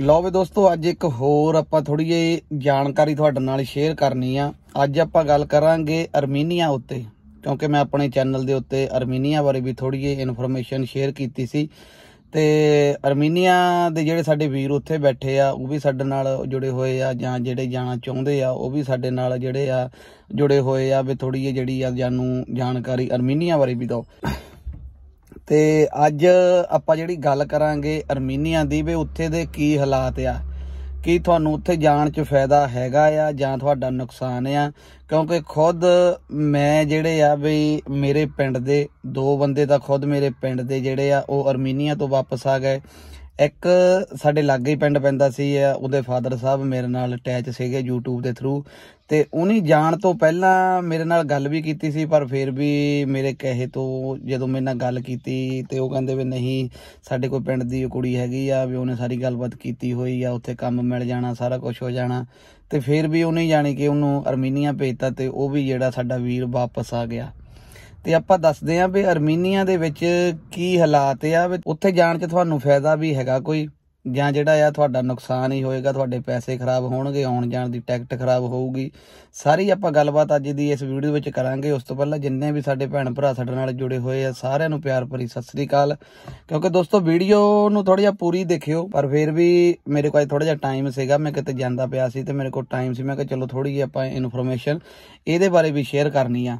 ਲਓ ਵੀ ਦੋਸਤੋ ਅੱਜ ਇੱਕ ਹੋਰ ਆਪਾਂ ਥੋੜੀ ਜਿਹੀ ਜਾਣਕਾਰੀ ਤੁਹਾਡੇ ਨਾਲ ਸ਼ੇਅਰ ਕਰਨੀ ਆ ਅੱਜ ਆਪਾਂ ਗੱਲ ਕਰਾਂਗੇ ਅਰਮੀਨੀਆ ਉੱਤੇ ਕਿਉਂਕਿ ਮੈਂ ਆਪਣੇ ਚੈਨਲ ਦੇ ਉੱਤੇ ਅਰਮੀਨੀਆ ਬਾਰੇ ਵੀ ਥੋੜੀ ਜਿਹੀ ਇਨਫੋਰਮੇਸ਼ਨ ਸ਼ੇਅਰ ਕੀਤੀ ਸੀ ਤੇ ਅਰਮੀਨੀਆ ਦੇ ਜਿਹੜੇ ਸਾਡੇ ਵੀਰ ਉੱਥੇ ਬੈਠੇ ਆ ਉਹ ਵੀ ਸਾਡੇ ਨਾਲ ਜੁੜੇ ਹੋਏ ਆ ਜਾਂ ਜਿਹੜੇ ਜਾਣਾ ਚਾਹੁੰਦੇ ਆ ਉਹ ਵੀ ਸਾਡੇ ਨਾਲ ਜਿਹੜੇ ਆ ਜੁੜੇ ਹੋਏ ਆ ਵੀ ਥੋੜੀ ਜਿਹੀ ਜਿਹੜੀ ਆ ਜਾਨੂੰ ਜਾਣਕਾਰੀ ਅਰਮੀਨੀਆ ਬਾਰੇ ਵੀ ਦਿਓ ਤੇ ਅੱਜ ਆਪਾਂ ਜਿਹੜੀ ਗੱਲ ਕਰਾਂਗੇ ਅਰਮੀਨੀਆ ਦੀ ਵੀ ਉੱਥੇ ਦੇ ਕੀ ਹਾਲਾਤ ਆ ਕੀ ਤੁਹਾਨੂੰ ਉੱਥੇ ਜਾਣ 'ਚ ਫਾਇਦਾ ਹੈਗਾ ਆ ਜਾਂ ਤੁਹਾਡਾ ਨੁਕਸਾਨ ਆ ਕਿਉਂਕਿ ਖੁਦ ਮੈਂ ਜਿਹੜੇ ਆ ਬਈ ਮੇਰੇ ਪਿੰਡ ਦੇ ਦੋ ਬੰਦੇ ਤਾਂ ਖੁਦ ਮੇਰੇ ਪਿੰਡ ਦੇ ਜਿਹੜੇ ਆ ਉਹ ਅਰਮੀਨੀਆ ਤੋਂ ਵਾਪਸ ਆ ਗਏ ਇੱਕ ਸਾਡੇ ਲਾਗੇ ਹੀ ਪਿੰਡ ਪੈਂਦਾ ਸੀ ਉਹਦੇ ਫਾਦਰ ਸਾਹਿਬ ਮੇਰੇ ਨਾਲ ਅਟੈਚ ਸੀਗੇ YouTube ਦੇ ਥਰੂ ਤੇ ਉਹਨੇ ਜਾਣ ਤੋਂ ਪਹਿਲਾਂ ਮੇਰੇ ਨਾਲ ਗੱਲ ਵੀ ਕੀਤੀ ਸੀ ਪਰ ਫਿਰ ਵੀ ਮੇਰੇ ਕਹੇ ਤੋਂ ਜਦੋਂ ਮੇਰੇ ਨਾਲ ਗੱਲ ਕੀਤੀ ਤੇ ਉਹ ਕਹਿੰਦੇ ਵੀ ਨਹੀਂ ਸਾਡੇ ਕੋਈ ਪਿੰਡ ਦੀ ਕੁੜੀ ਹੈਗੀ ਆ ਵੀ ਉਹਨੇ ਸਾਰੀ ਗੱਲਬਾਤ ਕੀਤੀ ਹੋਈ ਆ ਉੱਥੇ ਕੰਮ ਮਿਲ ਜਾਣਾ ਸਾਰਾ ਕੁਝ ਹੋ ਜਾਣਾ ਤੇ ਫਿਰ ਵੀ ਉਹਨੇ ਜਾਣੀ ਕਿ ਉਹਨੂੰ ਅਰਮੀਨੀਆ ਭੇਜਤਾ ਤੇ ਉਹ ਵੀ ਜਿਹੜਾ ਸਾਡਾ ਵੀਰ ਵਾਪਸ ਆ ਗਿਆ ਤੇ ਆਪਾਂ ਦੱਸਦੇ ਆਂ ਵੀ ਅਰਮੀਨੀਆ ਦੇ ਵਿੱਚ ਕੀ ਹਾਲਾਤ ਆ ਉੱਥੇ ਜਾਣ 'ਚ ਤੁਹਾਨੂੰ ਫਾਇਦਾ ਵੀ ਹੈਗਾ ਕੋਈ ਜਾਂ ਜਿਹੜਾ ਆ ਤੁਹਾਡਾ ਨੁਕਸਾਨ ਹੀ ਹੋਏਗਾ ਤੁਹਾਡੇ ਪੈਸੇ ਖਰਾਬ ਹੋਣਗੇ ਆਉਣ ਜਾਣ ਦੀ ਟਿਕਟ ਖਰਾਬ ਹੋਊਗੀ ਸਾਰੀ ਆਪਾਂ ਗੱਲਬਾਤ ਅੱਜ ਦੀ ਇਸ ਵੀਡੀਓ ਵਿੱਚ ਕਰਾਂਗੇ ਉਸ ਤੋਂ ਪਹਿਲਾਂ ਜਿੰਨੇ ਵੀ ਸਾਡੇ ਭੈਣ ਭਰਾ ਸਾਡੇ ਨਾਲ ਜੁੜੇ ਹੋਏ ਆ ਸਾਰਿਆਂ ਨੂੰ ਪਿਆਰ ਭਰੀ ਸਤਿ ਸ੍ਰੀ ਅਕਾਲ ਕਿਉਂਕਿ ਦੋਸਤੋ ਵੀਡੀਓ ਨੂੰ ਥੋੜੀ ਜਿਹਾ ਪੂਰੀ ਦੇਖਿਓ ਪਰ ਫਿਰ ਵੀ ਮੇਰੇ ਕੋਲ ਥੋੜਾ ਜਿਹਾ ਟਾਈਮ ਸੀਗਾ ਮੈਂ ਕਿਤੇ ਜਾਂਦਾ ਪਿਆ ਸੀ ਤੇ ਮੇਰੇ ਕੋਲ ਟਾਈਮ ਸੀ ਮੈਂ ਕਿਹਾ ਚਲੋ ਥੋੜੀ ਜਿਹੀ ਆਪਾਂ ਇਨਫੋਰਮੇਸ਼ਨ ਇਹਦੇ ਬਾਰੇ ਵੀ ਸ਼ੇਅਰ ਕਰਨੀ ਆ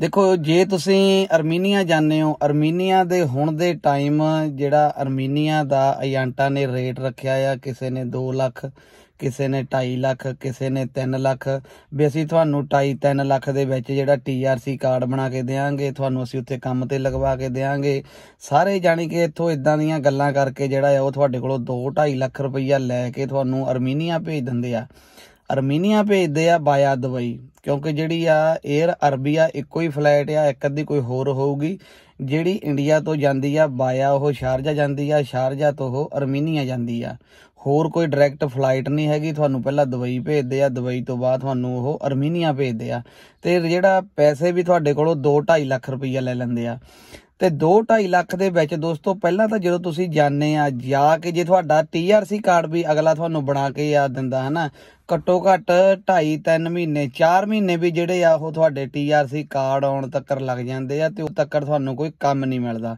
ਦੇਖੋ ਜੇ ਤੁਸੀਂ ਅਰਮੀਨੀਆ ਜਾਂਦੇ ਹੋ ਅਰਮੀਨੀਆ ਦੇ ਹੁਣ ਦੇ ਟਾਈਮ ਜਿਹੜਾ ਅਰਮੀਨੀਆ ਦਾ ਏਜੰਟਾਂ ਨੇ ਰੇਟ ਰੱਖਿਆ ਆ ਕਿਸੇ ਨੇ 2 ਲੱਖ ਕਿਸੇ ਨੇ 2.5 ਲੱਖ ਕਿਸੇ ਨੇ 3 ਲੱਖ ਵੀ ਅਸੀਂ ਤੁਹਾਨੂੰ 2.5 3 ਲੱਖ ਦੇ ਵਿੱਚ ਜਿਹੜਾ ਟੀਆਰਸੀ ਕਾਰਡ ਬਣਾ ਕੇ ਦੇਵਾਂਗੇ ਤੁਹਾਨੂੰ ਅਸੀਂ ਉੱਥੇ ਕੰਮ ਤੇ ਲਗਵਾ ਕੇ ਦੇਵਾਂਗੇ ਸਾਰੇ ਜਾਣੀ ਕਿ ਇੱਥੋਂ ਇਦਾਂ ਦੀਆਂ ਗੱਲਾਂ ਕਰਕੇ ਜਿਹੜਾ ਆ ਉਹ ਤੁਹਾਡੇ ਕੋਲੋਂ 2 2.5 ਲੱਖ ਰੁਪਈਆ ਲੈ ਕੇ ਤੁਹਾਨੂੰ ਅਰਮੀਨੀਆ ਭੇਜ ਦਿੰਦੇ ਆ ਅਰਮੀਨੀਆ ਭੇਜਦੇ ਆ ਬਾਇਆ ਦੁਬਈ ਕਿਉਂਕਿ ਜਿਹੜੀ ਆ 에ਅਰ ਅਰਬੀਆ ਇੱਕੋ ਹੀ ਫਲਾਈਟ ਆ ਇੱਕ ਅੱਧੀ ਕੋਈ ਹੋਰ ਹੋਊਗੀ ਜਿਹੜੀ ਇੰਡੀਆ ਤੋਂ ਜਾਂਦੀ ਆ ਬਾਇਆ ਉਹ ਸ਼ਾਰਜਾ ਜਾਂਦੀ ਆ ਸ਼ਾਰਜਾ ਤੋਂ ਉਹ ਅਰਮੀਨੀਆ ਜਾਂਦੀ ਆ ਹੋਰ ਕੋਈ ਡਾਇਰੈਕਟ ਫਲਾਈਟ ਨਹੀਂ ਹੈਗੀ ਤੁਹਾਨੂੰ ਪਹਿਲਾਂ ਦੁਬਈ ਭੇਜਦੇ ਆ ਦੁਬਈ ਤੋਂ ਬਾਅਦ ਤੁਹਾਨੂੰ ਉਹ ਅਰਮੀਨੀਆ ਭੇਜਦੇ ਆ ਤੇ ਜਿਹੜਾ ਪੈਸੇ ਵੀ ਤੁਹਾਡੇ ਕੋਲੋਂ 2.5 ਲੱਖ ਰੁਪਈਆ ਲੈ ਲੈਂਦੇ ਆ ਤੇ 2.5 ਲੱਖ ਦੇ ਵਿੱਚ ਦੋਸਤੋ ਪਹਿਲਾਂ ਤਾਂ ਜਦੋਂ ਤੁਸੀਂ ਜਾਣੇ ਆ ਜਾ ਕੇ ਜੇ ਤੁਹਾਡਾ ਟੀਆਰਸੀ ਕਾਰਡ ਵੀ ਅਗਲਾ ਤੁਹਾਨੂੰ ਬਣਾ ਕੇ ਆ ਦਿੰਦਾ ਹਨਾ ਘੱਟੋ ਘੱਟ 2.5 3 ਮਹੀਨੇ 4 ਮਹੀਨੇ ਵੀ ਜਿਹੜੇ ਆ ਉਹ ਤੁਹਾਡੇ ਟੀਆਰਸੀ ਕਾਰਡ ਆਉਣ ਤੱਕਰ ਲੱਗ ਜਾਂਦੇ ਆ ਤੇ ਉਹ ਤੱਕਰ ਤੁਹਾਨੂੰ ਕੋਈ ਕੰਮ ਨਹੀਂ ਮਿਲਦਾ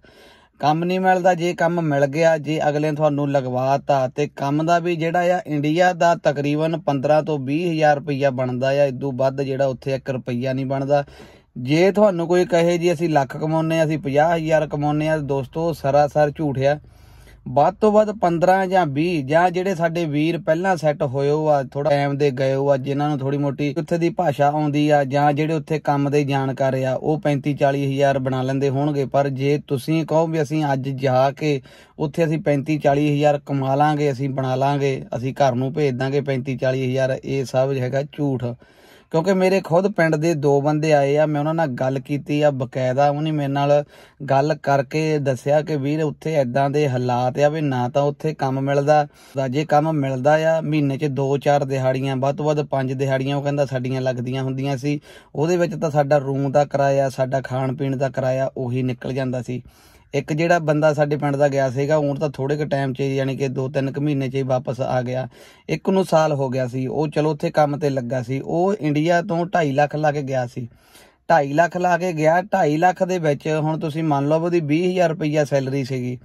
ਕੰਮ ਨਹੀਂ ਮਿਲਦਾ ਜੇ ਕੰਮ ਮਿਲ ਗਿਆ ਜੇ ਅਗਲੇ ਤੁਹਾਨੂੰ ਲਗਵਾਤਾ ਤੇ ਕੰਮ ਦਾ ਵੀ ਜਿਹੜਾ ਆ ਇੰਡੀਆ ਦਾ ਤਕਰੀਬਨ 15 ਤੋਂ 20000 ਰੁਪਈਆ ਬਣਦਾ ਆ ਇਦੋਂ ਵੱਧ ਜਿਹੜਾ ਉੱਥੇ 1 ਰੁਪਈਆ ਨਹੀਂ ਬਣਦਾ ਜੇ ਤੁਹਾਨੂੰ ਕੋਈ ਕਹੇ ਜੀ ਅਸੀਂ ਲੱਖ ਕਮਾਉਨੇ ਆ ਅਸੀਂ 50000 ਕਮਾਉਨੇ ਆ ਦੋਸਤੋ ਸਰਾਸਰ ਝੂਠ ਆ ਵੱਧ ਤੋਂ ਵੱਧ 15 ਜਾਂ 20 ਜਾਂ ਜਿਹੜੇ ਸਾਡੇ ਵੀਰ ਪਹਿਲਾਂ ਸੈੱਟ ਹੋਏ ਹੋ ਆ ਥੋੜਾ ਟਾਈਮ ਦੇ ਗਏ ਹੋ ਆ ਜਿਨ੍ਹਾਂ ਨੂੰ ਥੋੜੀ ਮੋਟੀ ਉੱਥੇ ਦੀ ਭਾਸ਼ਾ ਆਉਂਦੀ ਆ ਜਾਂ ਜਿਹੜੇ ਉੱਥੇ ਕੰਮ ਦੇ ਜਾਣਕਾਰ ਆ ਉਹ 35 40000 ਬਣਾ ਲੈਂਦੇ ਹੋਣਗੇ ਪਰ ਜੇ ਤੁਸੀਂ ਕਹੋ ਵੀ ਅਸੀਂ ਅੱਜ ਜਾ ਕੇ ਉੱਥੇ ਅਸੀਂ 35 40000 ਕਮਾ ਲਾਂਗੇ ਅਸੀਂ ਬਣਾ ਲਾਂਗੇ ਅਸੀਂ ਘਰ ਨੂੰ ਭੇਜ ਦਾਂਗੇ 35 40000 ਇਹ ਸਭ ਹੈਗਾ ਝੂਠ ਕਿਉਂਕਿ ਮੇਰੇ ਖੁਦ ਪਿੰਡ ਦੇ ਦੋ ਬੰਦੇ ਆਏ ਆ ਮੈਂ ਉਹਨਾਂ ਨਾਲ ਗੱਲ ਕੀਤੀ ਆ ਬਕਾਇਦਾ ਉਹਨੇ ਮੇਰੇ ਨਾਲ ਗੱਲ ਕਰਕੇ ਦੱਸਿਆ ਕਿ ਵੀਰ ਉੱਥੇ ਐਦਾਂ ਦੇ ਹਾਲਾਤ ਆ ਵੀ ਨਾ ਤਾਂ ਉੱਥੇ ਕੰਮ ਮਿਲਦਾ ਜੇ ਕੰਮ ਮਿਲਦਾ ਆ ਮਹੀਨੇ 'ਚ 2-4 ਦਿਹਾੜੀਆਂ ਵੱਧ ਤੋਂ ਵੱਧ 5 ਦਿਹਾੜੀਆਂ ਉਹ ਕਹਿੰਦਾ ਸਾਡੀਆਂ ਲੱਗਦੀਆਂ ਹੁੰਦੀਆਂ ਸੀ ਉਹਦੇ ਵਿੱਚ ਤਾਂ ਸਾਡਾ ਰੂਮ ਦਾ ਕਿਰਾਇਆ ਸਾਡਾ ਖਾਣ ਪੀਣ ਦਾ ਕਿਰਾਇਆ ਉਹੀ ਨਿਕਲ ਜਾਂਦਾ ਸੀ ਇੱਕ ਜਿਹੜਾ ਬੰਦਾ ਸਾਡੇ ਪਿੰਡ ਦਾ ਗਿਆ ਸੀਗਾ ਹੁਣ ਤਾਂ ਥੋੜੇ ਕੁ ਟਾਈਮ 'ਚ ਯਾਨੀ ਕਿ 2-3 ਕੁ ਮਹੀਨੇ 'ਚ ਹੀ ਵਾਪਸ ਆ ਗਿਆ ਇੱਕ ਨੂੰ ਸਾਲ ਹੋ ਗਿਆ ਸੀ ਉਹ ਚਲੋ ਉੱਥੇ ਕੰਮ ਤੇ ਲੱਗਾ ਸੀ ਉਹ ਇੰਡੀਆ ਤੋਂ 2.5 ਲੱਖ ਲਾ ਕੇ ਗਿਆ ਸੀ 2.5 ਲੱਖ ਲਾ ਕੇ ਗਿਆ 2.5 ਲੱਖ ਦੇ ਵਿੱਚ ਹੁਣ ਤੁਸੀਂ ਮੰਨ ਲਓ ਉਹਦੀ 20000 ਰੁਪਈਆ ਸੈਲਰੀ ਸੀਗੀ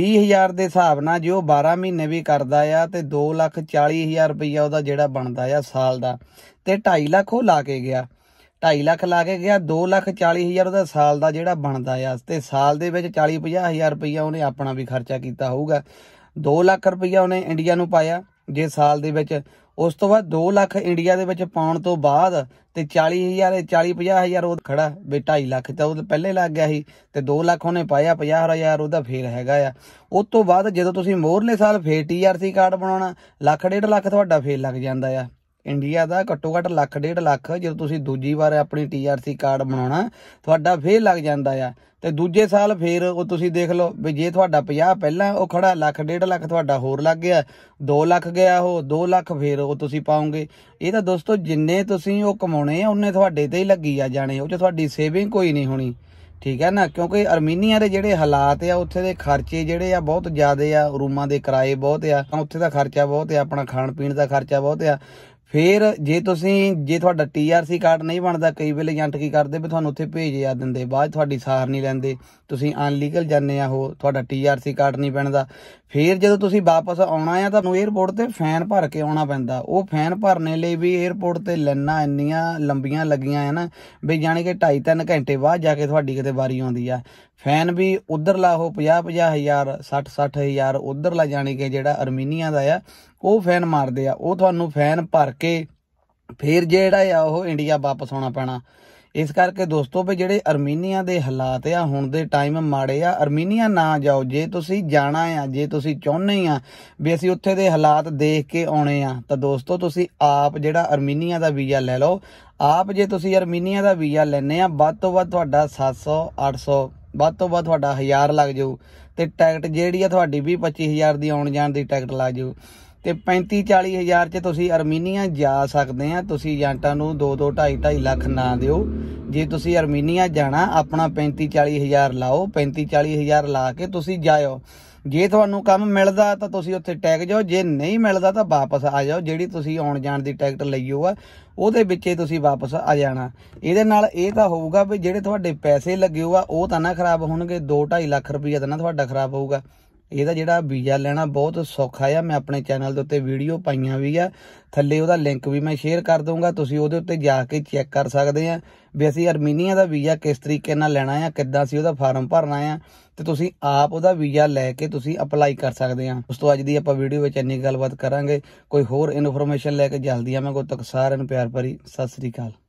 20000 ਦੇ ਹਿਸਾਬ ਨਾਲ ਜੇ ਉਹ 12 ਮਹੀਨੇ ਵੀ ਕਰਦਾ ਆ ਤੇ 2 ਲੱਖ 40000 ਰੁਪਈਆ ਉਹਦਾ ਜਿਹੜਾ ਬਣਦਾ ਆ ਸਾਲ ਦਾ ਤੇ 2.5 ਲੱਖ ਉਹ ਲਾ ਕੇ ਗਿਆ 2.5 ਲੱਖ ਲਾ ਕੇ ਗਿਆ 2 ਲੱਖ 40 ਹਜ਼ਾਰ ਉਹਦਾ ਸਾਲ ਦਾ ਜਿਹੜਾ ਬਣਦਾ ਆ ਤੇ ਸਾਲ ਦੇ ਵਿੱਚ 40 50 ਹਜ਼ਾਰ ਰੁਪਈਆ ਉਹਨੇ ਆਪਣਾ ਵੀ ਖਰਚਾ ਕੀਤਾ ਹੋਊਗਾ 2 ਲੱਖ ਰੁਪਈਆ ਉਹਨੇ ਇੰਡੀਆ ਨੂੰ ਪਾਇਆ ਜੇ ਸਾਲ ਦੇ ਵਿੱਚ ਉਸ ਤੋਂ ਬਾਅਦ 2 ਲੱਖ ਇੰਡੀਆ ਦੇ ਵਿੱਚ ਪਾਉਣ ਤੋਂ ਬਾਅਦ ਤੇ 40 ਤੇ 40 40-50 ਹਜ਼ਾਰ ਉਹ ਖੜਾ ਵੀ 2.5 ਲੱਖ ਤਾਂ ਉਹ ਪਹਿਲੇ ਲੱਗ ਗਿਆ ਸੀ ਤੇ 2 ਲੱਖ ਉਹਨੇ ਪਾਇਆ 50 ਹਜ਼ਾਰ ਉਹਦਾ ਫੇਰ ਹੈਗਾ ਆ ਉਸ ਤੋਂ ਬਾਅਦ ਜਦੋਂ ਤੁਸੀਂ ਮੋਹਰਲੇ ਸਾਲ ਫੇਰ ਟੀਆਰਸੀ ਕਾਰਡ ਬਣਾਉਣਾ ਲੱਖ 1.5 ਲੱਖ ਤੁਹਾਡਾ ਫੇਰ ਲੱਗ ਜਾਂਦਾ ਆ ਇੰਡੀਆ ਦਾ ਘੱਟੋ ਘੱਟ ਲੱਖ ਡੇਢ ਲੱਖ ਜਦੋਂ ਤੁਸੀਂ ਦੂਜੀ ਵਾਰ ਆਪਣੀ ਟੀਆਰਸੀ ਕਾਰਡ ਬਣਾਉਣਾ ਤੁਹਾਡਾ ਫੇਰ ਲੱਗ ਜਾਂਦਾ ਆ ਤੇ ਦੂਜੇ ਸਾਲ ਫੇਰ ਉਹ ਤੁਸੀਂ ਦੇਖ ਲਓ ਵੀ ਜੇ ਤੁਹਾਡਾ 50 ਪਹਿਲਾਂ ਉਹ ਖੜਾ ਲੱਖ ਡੇਢ ਲੱਖ ਤੁਹਾਡਾ ਹੋਰ ਲੱਗ ਗਿਆ 2 ਲੱਖ ਗਿਆ ਉਹ 2 ਲੱਖ ਫੇਰ ਉਹ ਤੁਸੀਂ ਪਾਉਂਗੇ ਇਹ ਤਾਂ ਦੋਸਤੋ ਜਿੰਨੇ ਤੁਸੀਂ ਉਹ ਕਮਾਉਣੇ ਆ ਉਹਨੇ ਤੁਹਾਡੇ ਤੇ ਹੀ ਲੱਗੀ ਆ ਜਾਣੇ ਉਹ ਚ ਤੁਹਾਡੀ ਸੇਵਿੰਗ ਕੋਈ ਨਹੀਂ ਹੋਣੀ ਠੀਕ ਹੈ ਨਾ ਕਿਉਂਕਿ ਅਰਮੀਨੀਆ ਦੇ ਜਿਹੜੇ ਹਾਲਾਤ ਆ ਉੱਥੇ ਦੇ ਖਰਚੇ ਜਿਹੜੇ ਆ ਬਹੁਤ ਜ਼ਿਆਦੇ ਆ ਰੂਮਾਂ ਦੇ ਕਿਰਾਏ ਬਹੁਤ ਆ ਉੱਥੇ ਦਾ ਖਰਚਾ ਬਹੁਤ ਆ ਆਪਣਾ ਖਾਣ ਪੀਣ ਦਾ ਖਰਚਾ ਬਹੁਤ ਆ ਫਿਰ ਜੇ ਤੁਸੀਂ ਜੇ ਤੁਹਾਡਾ ਟੀਆਰਸੀ ਕਾਰਡ ਨਹੀਂ ਬਣਦਾ ਕਈ ਵੇਲੇ ਏਜੰਟ ਕੀ ਕਰਦੇ ਵੀ ਤੁਹਾਨੂੰ ਉੱਥੇ ਭੇਜ ਜਾ ਦਿੰਦੇ ਬਾਅਦ ਤੁਹਾਡੀ ਸਾਰ ਨਹੀਂ ਲੈਂਦੇ ਤੁਸੀਂ ਅਨਲੀਗਲ ਜਾਂਦੇ ਆ ਉਹ ਤੁਹਾਡਾ ਟੀਆਰਸੀ ਕਾਰਡ ਨਹੀਂ ਬਣਦਾ ਫਿਰ ਜਦੋਂ ਤੁਸੀਂ ਵਾਪਸ ਆਉਣਾ ਆ ਤੁਹਾਨੂੰ 에어ਪੋਰਟ ਤੇ ਫੈਨ ਭਰ ਕੇ ਆਉਣਾ ਪੈਂਦਾ ਉਹ ਫੈਨ ਭਰਨੇ ਲਈ ਵੀ 에어ਪੋਰਟ ਤੇ ਲੈਣਾ ਇੰਨੀਆਂ ਲੰਬੀਆਂ ਲੱਗੀਆਂ ਆ ਨਾ ਵੀ ਜਾਨੀ ਕਿ 2.5-3 ਘੰਟੇ ਬਾਅਦ ਜਾ ਕੇ ਤੁਹਾਡੀ ਕਿਤੇ ਵਾਰੀ ਆਉਂਦੀ ਆ ਫੈਨ ਵੀ ਉਧਰ ਲਾਹੋ 50 50 ਹਜ਼ਾਰ 60 60 ਹਜ਼ਾਰ ਉਧਰ ਲਾ ਜਾਣੀ ਕਿ ਜਿਹੜਾ ਅਰਮੀਨੀਆ ਦਾ ਆ ਉਹ ਫੈਨ ਮਾਰਦੇ ਆ ਉਹ ਤੁਹਾਨੂੰ ਫੈਨ ਭਰ ਕੇ ਫਿਰ ਜਿਹੜਾ ਆ ਉਹ ਇੰਡੀਆ ਵਾਪਸ ਆਉਣਾ ਪੈਣਾ ਇਸ ਕਰਕੇ ਦੋਸਤੋ ਵੀ ਜਿਹੜੇ ਅਰਮੀਨੀਆ ਦੇ ਹਾਲਾਤ ਆ ਹੁਣ ਦੇ ਟਾਈਮ ਮਾੜੇ ਆ ਅਰਮੀਨੀਆ ਨਾ ਜਾਓ ਜੇ ਤੁਸੀਂ ਜਾਣਾ ਆ ਜੇ ਤੁਸੀਂ ਚਾਹੁੰਦੇ ਆ ਵੀ ਅਸੀਂ ਉੱਥੇ ਦੇ ਹਾਲਾਤ ਦੇਖ ਕੇ ਆਉਣੇ ਆ ਤਾਂ ਦੋਸਤੋ ਤੁਸੀਂ ਆਪ ਜਿਹੜਾ ਅਰਮੀਨੀਆ ਦਾ ਵੀਜ਼ਾ ਲੈ ਲਓ ਆਪ ਜੇ ਤੁਸੀਂ ਅਰਮੀਨੀਆ ਦਾ ਵੀਜ਼ਾ ਲੈਣੇ ਆ ਵੱਧ ਤੋਂ ਵੱਧ ਤੁਹਾਡਾ 700 800 ਵੱਧ ਤੋਂ ਵੱਧ ਤੁਹਾਡਾ 1000 ਲੱਗ ਜਾਊ ਤੇ ਟਿਕਟ ਜਿਹੜੀ ਆ ਤੁਹਾਡੀ ਵੀ 25000 ਦੀ ਆਉਣ ਜਾਣ ਦੀ ਟਿਕਟ ਲੱਗ ਜਾਊ ਤੇ 35 40000 'ਚ ਤੁਸੀਂ ਅਰਮੀਨੀਆ ਜਾ ਸਕਦੇ ਆ ਤੁਸੀਂ ਏਜੰਟਾਂ ਨੂੰ 2 2 2.5 2.5 ਲੱਖ ਨਾ ਦਿਓ ਜੇ ਤੁਸੀਂ ਅਰਮੀਨੀਆ ਜਾਣਾ ਆਪਣਾ 35 40000 ਲਾਓ 35 40000 ਲਾ ਕੇ ਤੁਸੀਂ ਜਾਇਓ ਜੇ ਤੁਹਾਨੂੰ ਕੰਮ ਮਿਲਦਾ ਤਾਂ ਤੁਸੀਂ ਉੱਥੇ ਟੈਗ ਜਾਓ ਜੇ ਨਹੀਂ ਮਿਲਦਾ ਤਾਂ ਵਾਪਸ ਆ ਜਾਓ ਜਿਹੜੀ ਤੁਸੀਂ ਆਉਣ ਜਾਣ ਦੀ ਟਿਕਟ ਲਈਓ ਆ ਉਹਦੇ ਵਿੱਚੇ ਤੁਸੀਂ ਵਾਪਸ ਆ ਜਾਣਾ ਇਹਦੇ ਨਾਲ ਇਹ ਤਾਂ ਹੋਊਗਾ ਵੀ ਜਿਹੜੇ ਤੁਹਾਡੇ ਪੈਸੇ ਲੱਗਿਓ ਆ ਉਹ ਤਾਂ ਨਾ ਖਰਾਬ ਹੋਣਗੇ 2 2.5 ਲੱਖ ਰੁਪਏ ਤਾਂ ਨਾ ਤੁਹਾਡਾ ਖਰਾਬ ਹੋਊਗਾ ਇਹਦਾ ਜਿਹੜਾ ਵੀਜ਼ਾ ਲੈਣਾ ਬਹੁਤ ਸੌਖਾ ਆ ਮੈਂ ਆਪਣੇ ਚੈਨਲ ਦੇ ਉੱਤੇ ਵੀਡੀਓ ਪਾਈਆਂ ਵੀ ਆ ਥੱਲੇ ਉਹਦਾ ਲਿੰਕ ਵੀ ਮੈਂ ਸ਼ੇਅਰ ਕਰ ਦੂੰਗਾ ਤੁਸੀਂ ਉਹਦੇ ਉੱਤੇ ਜਾ ਕੇ ਚੈੱਕ ਕਰ ਸਕਦੇ ਆ ਵੀ ਅਸੀਂ ਅਰਮੀਨੀਆ ਦਾ ਵੀਜ਼ਾ ਕਿਸ ਤਰੀਕੇ ਨਾਲ ਲੈਣਾ ਆ ਕਿੱਦਾਂ ਸੀ ਉਹਦਾ ਫਾਰਮ ਭਰਨਾ ਆ ਤੇ ਤੁਸੀਂ ਆਪ ਉਹਦਾ ਵੀਜ਼ਾ ਲੈ ਕੇ ਤੁਸੀਂ ਅਪਲਾਈ ਕਰ ਸਕਦੇ ਆ ਉਸ ਤੋਂ ਅੱਜ ਦੀ ਆਪਾਂ ਵੀਡੀਓ ਵਿੱਚ ਇੰਨੀ ਗੱਲਬਾਤ ਕਰਾਂਗੇ ਕੋਈ ਹੋਰ ਇਨਫੋਰਮੇਸ਼ਨ ਲੈ ਕੇ ਜਲਦੀ ਆਵਾਂਗੇ ਤੱਕ ਸਾਰਿਆਂ ਨੂੰ ਪਿਆਰ ਭਰੀ ਸਤਿ ਸ੍ਰੀ ਅਕਾਲ